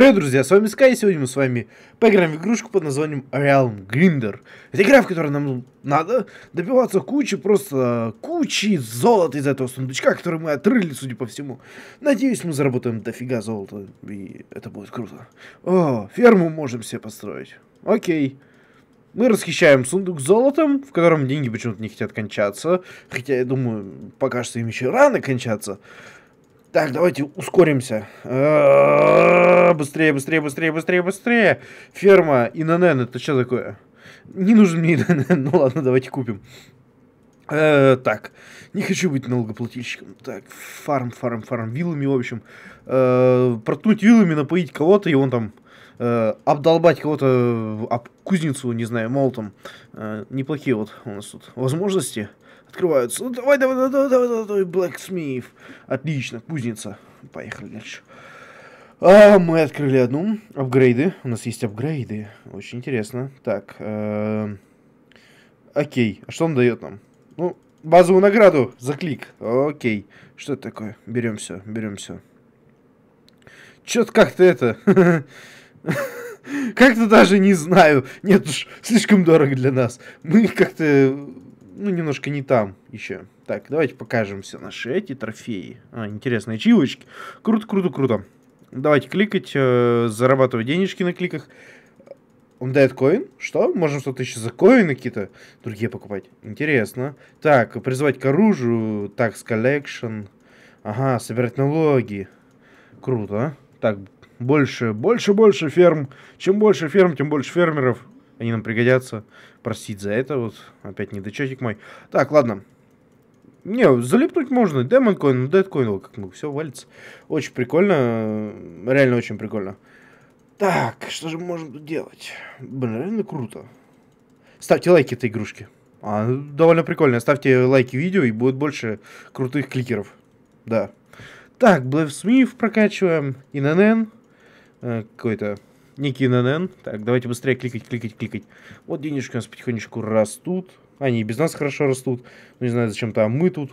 Привет, друзья, с вами Скай, и сегодня мы с вами поиграем в игрушку под названием Realm Grinder. Это игра, в которой нам надо добиваться кучи, просто кучи золота из этого сундучка, который мы отрыли, судя по всему. Надеюсь, мы заработаем дофига золота, и это будет круто. О, ферму можем себе построить. Окей. Мы расхищаем сундук с золотом, в котором деньги почему-то не хотят кончаться. Хотя, я думаю, пока что им еще рано кончаться. Так, давайте ускоримся. Быстрее, быстрее, быстрее, быстрее, быстрее. Ферма Инн, это что такое? Не нужен мне Инн, ну ладно, давайте купим. так, не хочу быть налогоплательщиком. Так, фарм, фарм, фарм, вилами, в общем. Э, проткнуть вилами, напоить кого-то, и он там обдолбать кого-то об кузницу, не знаю, молотом. Э, неплохие вот у нас тут возможности открываются. Ну, давай, давай, давай, давай, давай, давай, Blacksmith. Отлично, кузница. Поехали дальше. А, мы открыли одну. Апгрейды. У нас есть апгрейды. Очень интересно. Так. Э -э окей. А что он дает нам? Ну, базовую награду за клик. Окей. Что это такое? Берем все, берем все. Чё-то как-то это... Как-то даже не знаю. Нет уж, слишком дорого для нас. Мы как-то ну, немножко не там еще. Так, давайте покажем все наши эти трофеи. А, интересные чилочки. Круто, круто, круто. Давайте кликать, э, зарабатывать денежки на кликах. Он дает коин? Что? Можем что-то еще за коины какие-то другие покупать? Интересно. Так, призвать к оружию. Так, с коллекшн. Ага, собирать налоги. Круто. Так, больше, больше, больше ферм. Чем больше ферм, тем больше фермеров. Они нам пригодятся. Простить за это. Вот опять недочетик мой. Так, ладно. Не, залипнуть можно. Демон коин, дедкоин, ну, как ну, все валится. Очень прикольно. Реально очень прикольно. Так, что же мы можем тут делать? Блин, реально круто. Ставьте лайки этой игрушке. А, довольно прикольно. Ставьте лайки видео, и будет больше крутых кликеров. Да. Так, Блэв прокачиваем. Инн. Э, Какой-то Ники ННН. Так, давайте быстрее кликать, кликать, кликать. Вот денежки у нас потихонечку растут. Они и без нас хорошо растут. Ну, не знаю, зачем там мы тут.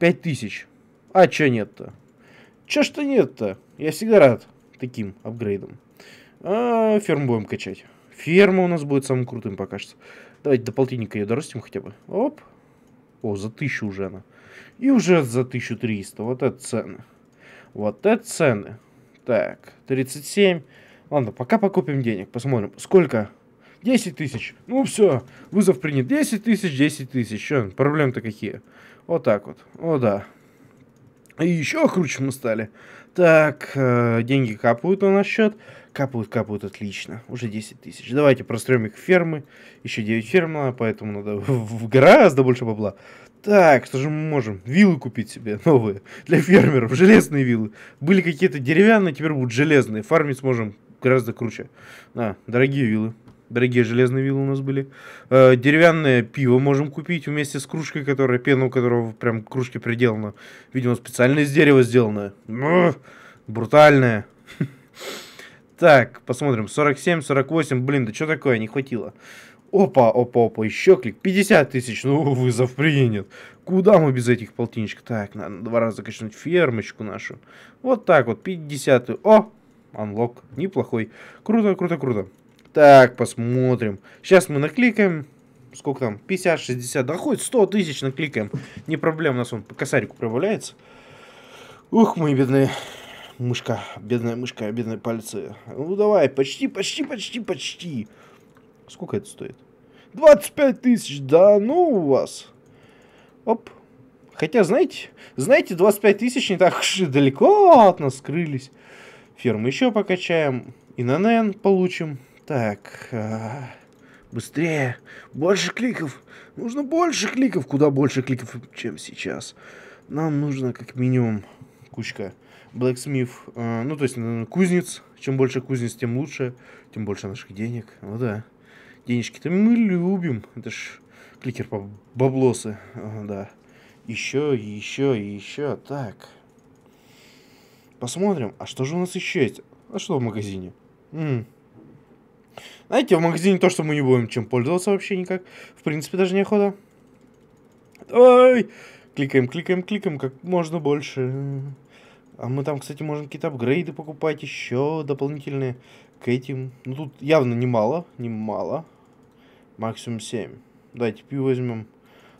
Пять тысяч. А чё нет-то? Чё что нет-то? Я всегда рад таким апгрейдам. А, ферму будем качать. Ферма у нас будет самым крутым покажется. Давайте до полтинника ее дорастим хотя бы. Оп. О, за тысячу уже она. И уже за 1300. Вот это цены. Вот это цены. Так, 37. Ладно, пока покупим денег, посмотрим. Сколько? 10 тысяч. Ну все, вызов принят. 10 тысяч, 10 тысяч. Что, проблем-то какие? Вот так вот. О, да. И еще круче мы стали. Так, э, деньги капают на наш счет. Капают, капают, отлично. Уже 10 тысяч. Давайте простроим их фермы. Еще 9 ферм поэтому надо в гораздо больше бабла. Так, что же мы можем? Виллы купить себе новые для фермеров, железные виллы. Были какие-то деревянные, теперь будут железные. Фармить сможем гораздо круче. А, дорогие виллы. Дорогие железные виллы у нас были. Э, деревянное пиво можем купить вместе с кружкой, которая, пена у которого прям кружке приделана. Видимо, специально из дерева сделанное. Брутальное. Так, посмотрим. 47, 48. Блин, да что такое? Не хватило. Опа, опа, опа, еще клик. 50 тысяч, ну, вызов принят. Куда мы без этих полтинничек? Так, надо два раза качнуть фермочку нашу. Вот так вот, 50. О, анлок, неплохой. Круто, круто, круто. Так, посмотрим. Сейчас мы накликаем. Сколько там? 50, 60, да хоть 100 тысяч накликаем. Не проблема, у нас он по косарику прибавляется. Ух, мы бедные. Мышка, бедная мышка, бедные пальцы. Ну давай, почти, почти, почти, почти. Сколько это стоит? 25 тысяч, да ну у вас. Оп. Хотя, знаете, знаете, 25 тысяч не так уж и далеко от нас скрылись. Фермы еще покачаем. И на НН получим. Так, а, быстрее. Больше кликов. Нужно больше кликов. Куда больше кликов, чем сейчас. Нам нужно как минимум кучка Блэксмиф. А, ну, то есть, наверное, э, кузнец. Чем больше кузнец, тем лучше. Тем больше наших денег. Ну да денежки-то мы любим. Это ж кликер по баблосы. да. Еще, еще, еще. Так. Посмотрим, а что же у нас еще есть? А что в магазине? М -м. Знаете, в магазине то, что мы не будем чем пользоваться вообще никак. В принципе, даже неохота. Ой! Кликаем, кликаем, кликаем, как можно больше. А мы там, кстати, можем какие-то апгрейды покупать еще дополнительные к этим. Ну, тут явно немало, немало. Максимум 7. Давайте пью возьмем.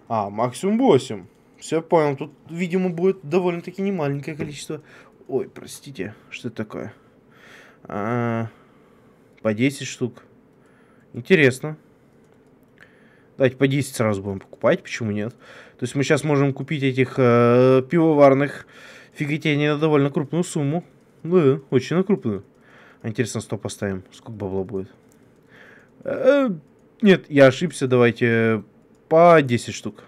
А, максимум 8. Все понял. Тут, видимо, будет довольно-таки немаленькое количество. Ой, простите, что это такое? А, по 10 штук. Интересно. Давайте по 10 сразу будем покупать, почему нет? То есть мы сейчас можем купить этих э, пивоварных Фигеть, они на довольно крупную сумму. Да, очень на крупную. Интересно, стоп поставим. Сколько бабла будет? Э, нет, я ошибся. Давайте э, по 10 штук.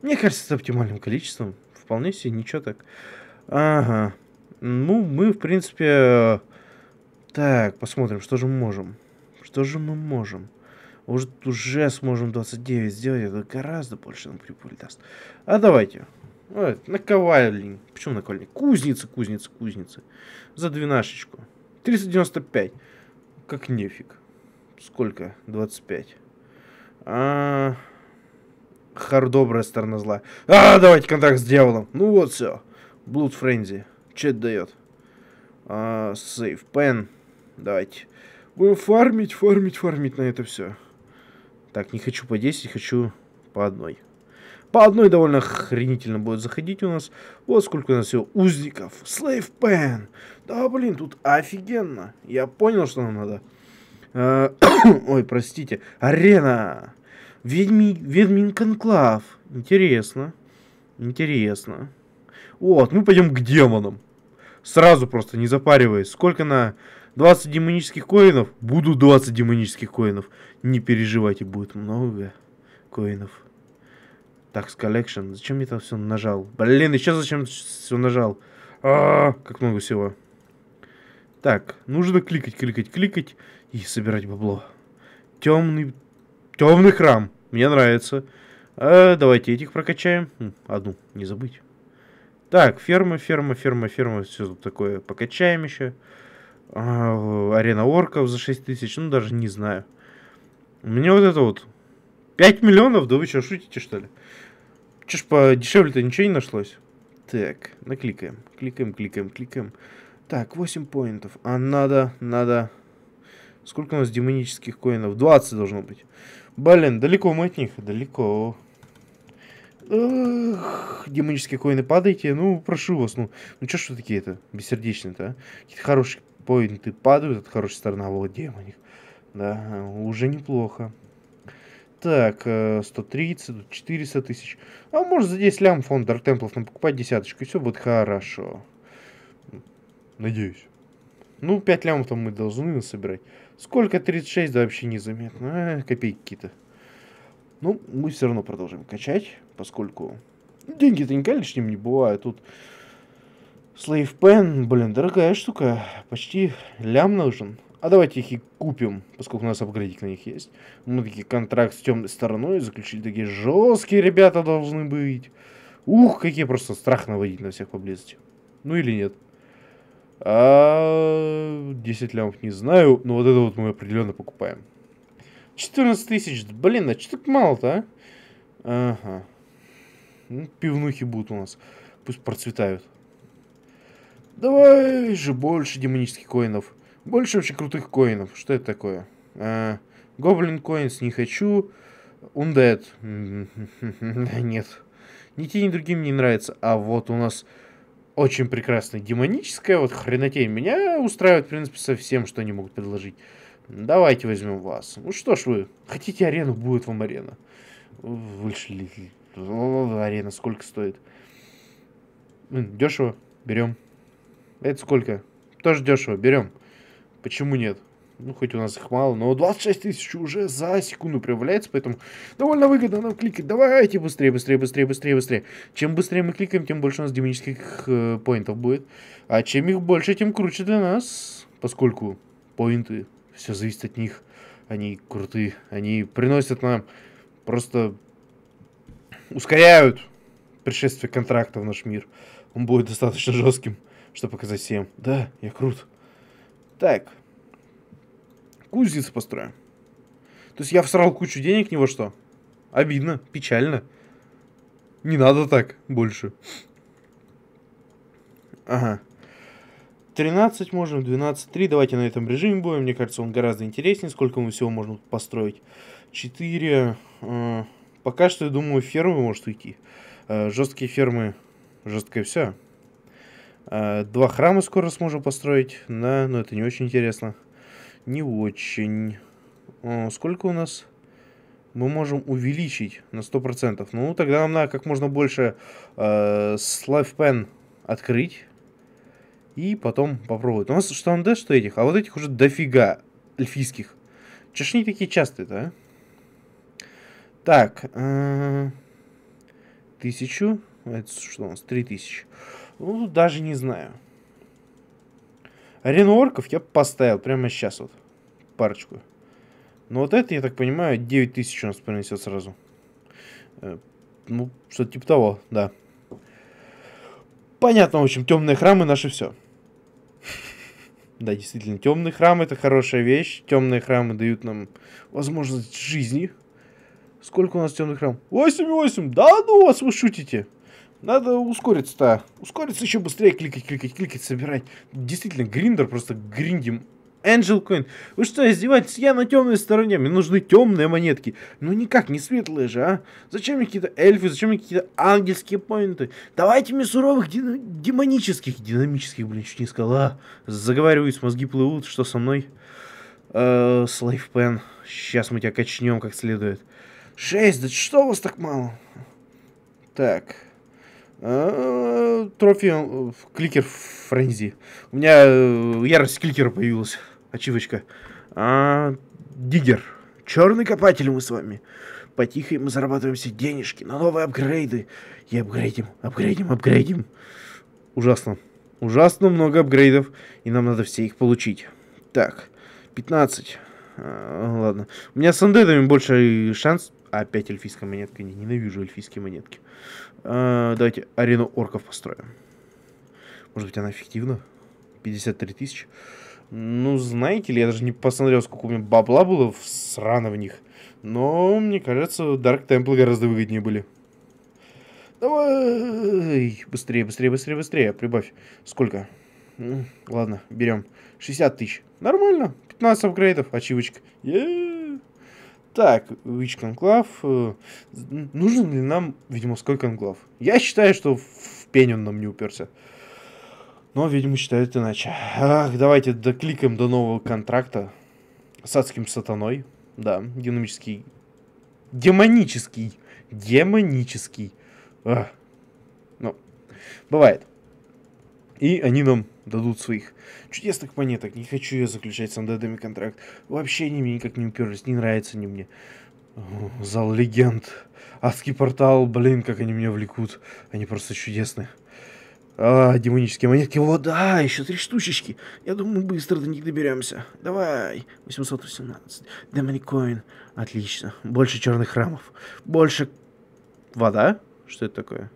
Мне кажется, это оптимальным количеством. Вполне себе, ничего так. Ага. Ну, мы, в принципе... Э, так, посмотрим, что же мы можем. Что же мы можем? Может, уже сможем 29 сделать. Это гораздо больше нам прибыль даст. А давайте. Ну, наковальник. Почему наковальник? Кузница, кузница, кузница. За двенашечку. 395. Как нефиг. Сколько? 25. А... Хар добрая сторона зла. А, давайте контракт с дьяволом. Ну вот все. Блуд Френзи. Че это дает? А, сейф. Пен. Давайте. Будем фармить, фармить, фармить на это все. Так, не хочу по 10, хочу по одной. По одной довольно хренительно будет заходить у нас. Вот сколько у нас всего узников. Slave Pen. Да, блин, тут офигенно. Я понял, что нам надо. Э, ой, простите. Арена. Ведьми... Ведьмин Конклав. Интересно. Интересно. Вот, мы пойдем к демонам. Сразу просто, не запариваясь. Сколько на 20 демонических коинов? Буду 20 демонических коинов. Не переживайте, будет много коинов. Так, с коллекшн. Зачем мне это все нажал? Блин, еще зачем все нажал? А -а -а, как много всего. Так, нужно кликать, кликать, кликать и собирать бабло. Темный... Темный храм. Мне нравится. А, давайте этих прокачаем. Хм, одну, не забыть. Так, ферма, ферма, ферма, ферма. Все тут такое. Покачаем еще. А, арена орков за 6 тысяч. Ну, даже не знаю. У меня вот это вот... 5 миллионов? Да вы что, шутите, что ли? Че ж подешевле-то ничего не нашлось? Так, накликаем. Кликаем, кликаем, кликаем. Так, 8 поинтов. А надо, надо... Сколько у нас демонических коинов? 20 должно быть. Блин, далеко мы от них. Далеко. Эх, демонические коины падайте. Ну, прошу вас. Ну, ну что ж вы такие-то бессердечные-то, а? Какие-то хорошие поинты падают от хорошей стороны, а вот демоник. Да, уже неплохо. Так, 130, э, 400 тысяч. А может за 10 лям фонд темплов Templars нам покупать десяточку, и все будет хорошо. Надеюсь. Ну, 5 лямов там мы должны насобирать. Сколько 36, да вообще незаметно. А, копейки какие-то. Ну, мы все равно продолжим качать, поскольку деньги-то никогда лишним не бывают. Тут Slave Pen, блин, дорогая штука. Почти лям нужен. А давайте их и купим, поскольку у нас апгрейдик на них есть. Мы ну, такие контракт с темной стороной заключили. Такие жесткие ребята должны быть. Ух, какие просто страх наводить на всех поблизости. Ну или нет. А 10 лямов не знаю, но вот это вот мы определенно покупаем. 14 тысяч, блин, а что так мало-то, а? Ага. Ну, пивнухи будут у нас. Пусть процветают. Давай же больше демонических коинов. Больше вообще крутых коинов. Что это такое? А, гоблин коинс не хочу. Undead. Нет. Ни те, ни другим не нравится. А вот у нас очень прекрасная демоническая. Вот хренотень. Меня устраивает, в принципе, совсем, что они могут предложить. Давайте возьмем вас. Ну что ж вы, хотите арену, будет вам арена. Вышли. Арена сколько стоит? Дешево, берем. Это сколько? Тоже дешево, берем. Почему нет? Ну, хоть у нас их мало, но 26 тысяч уже за секунду проявляется, поэтому довольно выгодно нам кликать. Давайте быстрее, быстрее, быстрее, быстрее, быстрее. Чем быстрее мы кликаем, тем больше у нас демонических э, поинтов будет. А чем их больше, тем круче для нас, поскольку поинты, все зависит от них. Они крутые, они приносят нам просто ускоряют пришествие контракта в наш мир. Он будет достаточно жестким, чтобы показать всем. Да, я крут. Так. Кузницу построю. То есть я всрал кучу денег него что. Обидно, печально. Не надо так больше. Ага. 13 можем, 12, 3. Давайте на этом режиме будем. Мне кажется, он гораздо интереснее. Сколько мы всего можно построить? 4. Э, пока что, я думаю, фермы может уйти. Э, жесткие фермы. Жесткое все. А, два храма скоро сможем построить. на, но это не очень интересно. Не очень. Сколько у нас? Мы можем увеличить на 100%. Ну, тогда нам надо как можно больше э, а, пен открыть. И потом попробовать. У нас что дает, что этих. А вот этих уже дофига эльфийских. Чешни такие частые, да? Так. Э, тысячу. Это что у нас? Три тысячи. Ну, тут даже не знаю. Арену орков я поставил прямо сейчас вот. Парочку. Но вот это, я так понимаю, 9000 у нас принесет сразу. Э, ну, что-то типа того, да. Понятно, в общем, темные храмы наши все. Да, действительно, темные храмы это хорошая вещь. Темные храмы дают нам возможность жизни. Сколько у нас темных храмов? 8,8! Да ну вас, вы шутите! Надо ускориться-то. Ускориться еще быстрее, кликать, кликать, кликать, собирать. Действительно, гриндер просто гриндим. Angel Coin. Вы что, издеваетесь? Я на темной стороне. Мне нужны темные монетки. Ну никак, не светлые же, а? Зачем мне какие-то эльфы? Зачем мне какие-то ангельские поинты? Давайте мне суровых дин демонических, динамических, блин, чуть не сказала. Заговариваюсь, мозги плывут. Что со мной? Э -э, Пен. Сейчас мы тебя качнем как следует. Шесть, да что у вас так мало? Так. Э, трофи э, кликер френзи. У меня э, ярость кликера появилась. Ачивочка. А, диггер. Черный копатель мы с вами. Потихо мы зарабатываем все денежки на новые апгрейды. И апгрейдим, апгрейдим, апгрейдим. Ужасно. Ужасно много апгрейдов. И нам надо все их получить. Так, 15. А, ладно. У меня с андедами больше шанс Опять эльфийская монетка. Не, ненавижу эльфийские монетки. А, давайте арену орков построим. Может быть, она эффективна? 53 тысячи. Ну, знаете ли, я даже не посмотрел, сколько у меня бабла было в срано в них. Но, мне кажется, Dark Temple гораздо выгоднее были. Давай! Быстрее, быстрее, быстрее, быстрее. Прибавь. Сколько? Ну, ладно, берем. 60 тысяч. Нормально. 15 апгрейдов. Ачивочка. Еее. Так, Witch Conclave. Э, нужен ли нам ведьмовской конклав? Я считаю, что в пень он нам не уперся. Но, видимо, считают иначе. Ах, давайте докликаем до нового контракта с адским сатаной. Да, динамический. Демонический. Демонический. Ах. Ну, бывает. И они нам дадут своих чудесных монеток. Не хочу я заключать с андедами контракт. Вообще они мне никак не уперлись, не нравится они мне. Зал легенд. Адский портал, блин, как они меня влекут. Они просто чудесные. А, демонические монетки. Вот, да, еще три штучечки. Я думаю, быстро до них доберемся. Давай. 818. Демоникоин. Отлично. Больше черных храмов. Больше... Вода? Что это такое?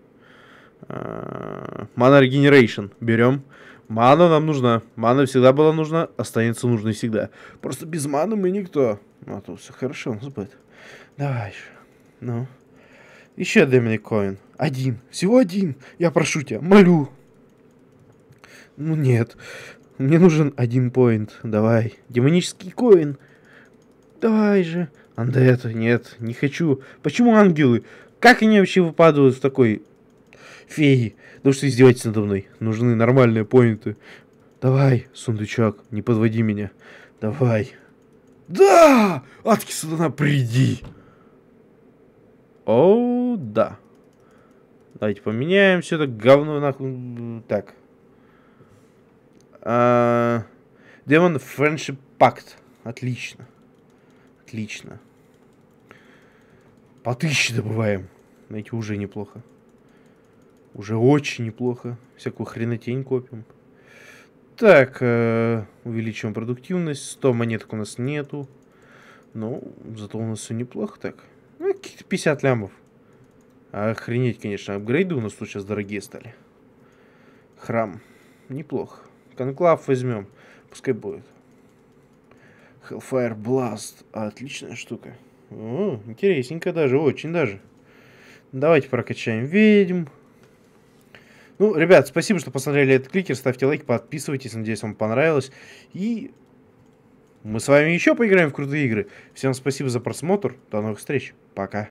Мана uh, Регенерейшн. Берем. Мана нам нужна. Мана всегда была нужна, останется нужной всегда. Просто без маны мы никто. Ну, а то все хорошо, у нас будет. Давай еще. Ну. Еще Деминик Коин. Один. Всего один. Я прошу тебя, молю. Ну нет. Мне нужен один поинт. Давай. Демонический коин. Давай же. Андет, нет, не хочу. Почему ангелы? Как они вообще выпадают в такой феи, ну что издеваетесь надо мной? Нужны нормальные поинты. Давай, сундучок, не подводи меня. Давай. Да! Адки сатана, приди! О, да. Давайте поменяем все это говно нахуй. Так. А, Демон Friendship Pact. Отлично. Отлично. По тысяче добываем. Знаете, уже неплохо. Уже очень неплохо. Всякую хренотень копим. Так, э, увеличиваем продуктивность. 100 монеток у нас нету. Но ну, зато у нас все неплохо так. Ну, какие-то 50 лямов. Охренеть, конечно, апгрейды у нас тут сейчас дорогие стали. Храм. Неплохо. Конклав возьмем. Пускай будет. Hellfire Blast. Отличная штука. О, интересненько даже, очень даже. Давайте прокачаем ведьм. Ну, ребят, спасибо, что посмотрели этот кликер. Ставьте лайки, подписывайтесь. Надеюсь, вам понравилось. И мы с вами еще поиграем в крутые игры. Всем спасибо за просмотр. До новых встреч. Пока.